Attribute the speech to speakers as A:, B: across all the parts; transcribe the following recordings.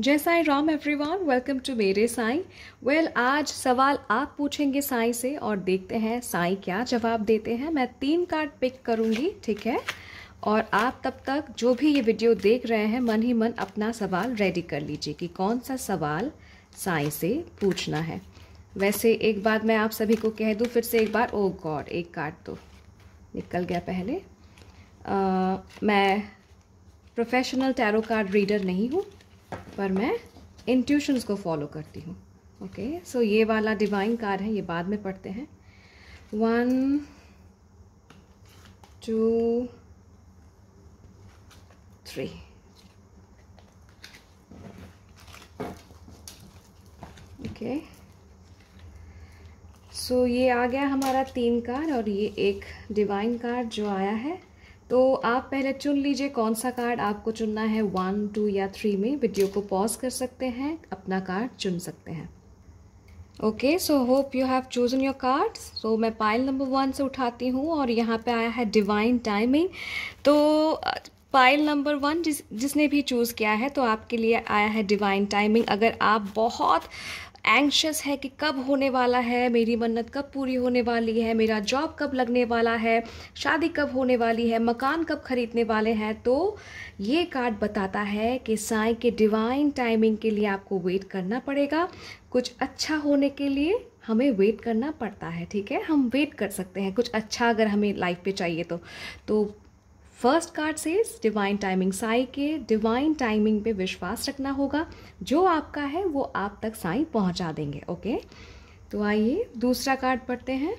A: जय Sai Ram everyone welcome to मेरे Sai well आज सवाल आप पूछेंगे साई से और देखते हैं साई क्या जवाब देते हैं मैं तीन कार्ड पिक करूंगी ठीक है और आप तब तक जो भी ये वीडियो देख रहे हैं मन ही मन अपना सवाल रेडी कर लीजिए कि कौन सा सवाल साई से पूछना है वैसे एक बात मैं आप सभी को कह दूँ फिर से एक बार ओ oh गॉड एक कार्ड तो निकल गया पहले आ, मैं प्रोफेशनल टैरो कार्ड रीडर नहीं हूँ पर मैं इंट्यूशंस को फॉलो करती हूँ ओके सो ये वाला डिवाइन कार है ये बाद में पढ़ते हैं one two three okay so ये आ गया हमारा तीन कार और ये एक डिवाइन कार जो आया है तो आप पहले चुन लीजिए कौन सा कार्ड आपको चुनना है वन टू या थ्री में वीडियो को पॉज कर सकते हैं अपना कार्ड चुन सकते हैं okay so hope you have chosen your cards so मैं पाइल नंबर वन से उठाती हूँ और यहाँ पे आया है डिवाइन टाइमिंग तो पाइल नंबर वन जिस जिसने भी चूज़ किया है तो आपके लिए आया है डिवाइन टाइमिंग अगर आप बहुत एंक्शस है कि कब होने वाला है मेरी मन्नत कब पूरी होने वाली है मेरा जॉब कब लगने वाला है शादी कब होने वाली है मकान कब खरीदने वाले हैं तो ये कार्ड बताता है कि साई के डिवाइन टाइमिंग के लिए आपको वेट करना पड़ेगा कुछ अच्छा होने के लिए हमें वेट करना पड़ता है ठीक है हम वेट कर सकते हैं कुछ अच्छा अगर हमें लाइफ पे चाहिए तो तो फर्स्ट कार्ड से डिवाइन टाइमिंग साई के डिवाइन टाइमिंग पे विश्वास रखना होगा जो आपका है वो आप तक साई पहुंचा देंगे ओके तो आइए दूसरा कार्ड पढ़ते हैं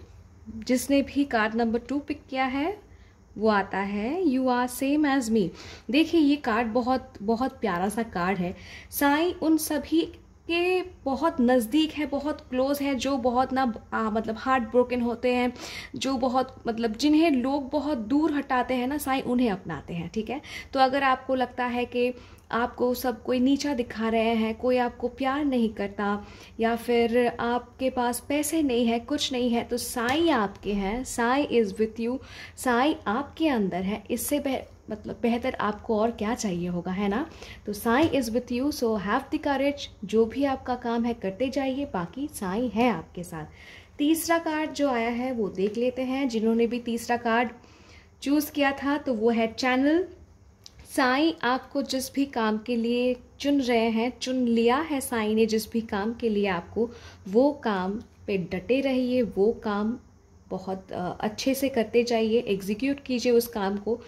A: जिसने भी कार्ड नंबर टू पिक किया है वो आता है you are same as me देखिए ये कार्ड बहुत बहुत प्यारा सा कार्ड है साई उन सभी के बहुत नज़दीक है बहुत क्लोज़ है जो बहुत ना आ, मतलब हार्ट ब्रोकन होते हैं जो बहुत मतलब जिन्हें लोग बहुत दूर हटाते हैं ना साई उन्हें अपनाते हैं ठीक है तो अगर आपको लगता है कि आपको सब कोई नीचा दिखा रहे हैं कोई आपको प्यार नहीं करता या फिर आपके पास पैसे नहीं है कुछ नहीं है तो साई आपके हैं Sai is with you Sai आपके अंदर है इससे मतलब बेहतर आपको और क्या चाहिए होगा है ना तो Sai is with you so have the courage जो भी आपका काम है करते जाइए बाकी साई है आपके साथ तीसरा कार्ड जो आया है वो देख लेते हैं जिन्होंने भी तीसरा कार्ड चूज़ किया था तो वो है चैनल साई आपको जिस भी काम के लिए चुन रहे हैं चुन लिया है साई ने जिस भी काम के लिए आपको वो काम पे डटे रहिए वो काम बहुत अच्छे से करते जाइए एग्जीक्यूट कीजिए उस काम को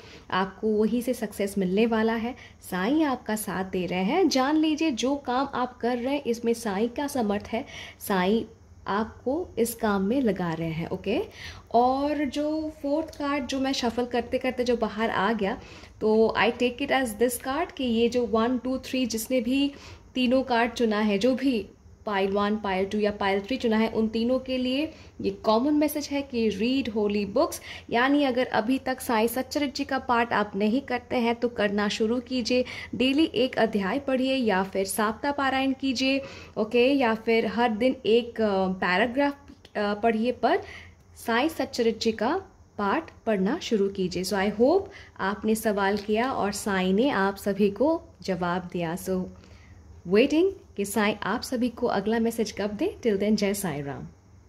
A: आपको वहीं से सक्सेस मिलने वाला है साई आपका साथ दे रहे हैं जान लीजिए जो काम आप कर रहे हैं इसमें साई का समर्थ है साई आपको इस काम में लगा रहे हैं ओके और जो फोर्थ कार्ड जो मैं शफल करते करते जो बाहर आ गया तो I take it as this card कि ये जो वन टू थ्री जिसने भी तीनों कार्ड चुना है जो भी पाइल वन पाइल टू या पाइल थ्री चुना है उन तीनों के लिए ये कॉमन मैसेज है कि रीड होली बुक्स यानी अगर अभी तक साई सच्चरित जी का पाठ आप नहीं करते हैं तो करना शुरू कीजिए डेली एक अध्याय पढ़िए या फिर साप्ताह पारायण कीजिए ओके या फिर हर दिन एक पैराग्राफ पढ़िए पर साई सच्चरित जी का पाठ पढ़ना शुरू कीजिए सो आई होप आपने सवाल किया और साई ने आप सभी को जवाब दिया सो वेटिंग कि साई आप सभी को अगला मैसेज कब दे टिल देन जय साई राम